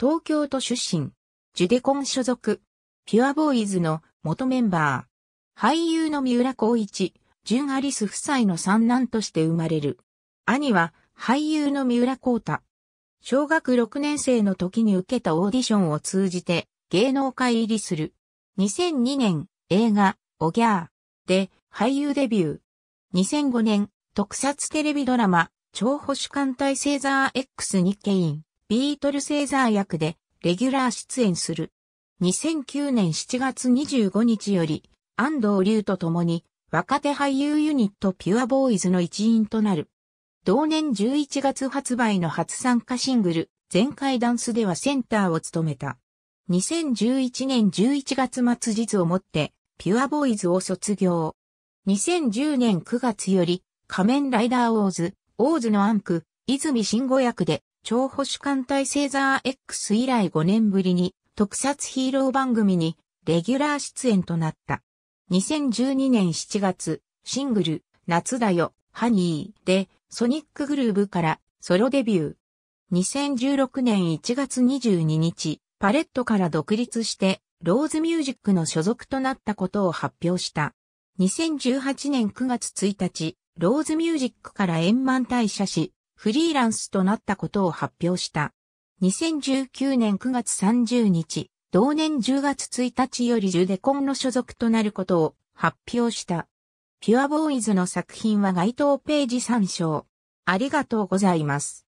東京都出身、ジュデコン所属、ピュアボーイズの元メンバー、俳優の三浦光一、ジュン・アリス夫妻の三男として生まれる。兄は俳優の三浦光太。小学6年生の時に受けたオーディションを通じて芸能界入りする。2002年映画おぎゃーで俳優デビュー。2005年特撮テレビドラマ超保守艦隊セーザー X ケイン。ビートルセーザー役でレギュラー出演する。2009年7月25日より安藤龍と共に若手俳優ユニットピュアボーイズの一員となる。同年11月発売の初参加シングル、全開ダンスではセンターを務めた。2011年11月末日をもって、ピュアボーイズを卒業。2010年9月より、仮面ライダーオーズ、オーズのアンク、泉慎吾役で、超保守艦隊セーザー X 以来5年ぶりに特撮ヒーロー番組にレギュラー出演となった。2012年7月、シングル、夏だよ、ハニーでソニックグルーブからソロデビュー。2016年1月22日、パレットから独立して、ローズミュージックの所属となったことを発表した。2018年9月1日、ローズミュージックから円満退社し、フリーランスとなったことを発表した。2019年9月30日、同年10月1日よりジュデコンの所属となることを発表した。ピュアボーイズの作品は該当ページ参照。ありがとうございます。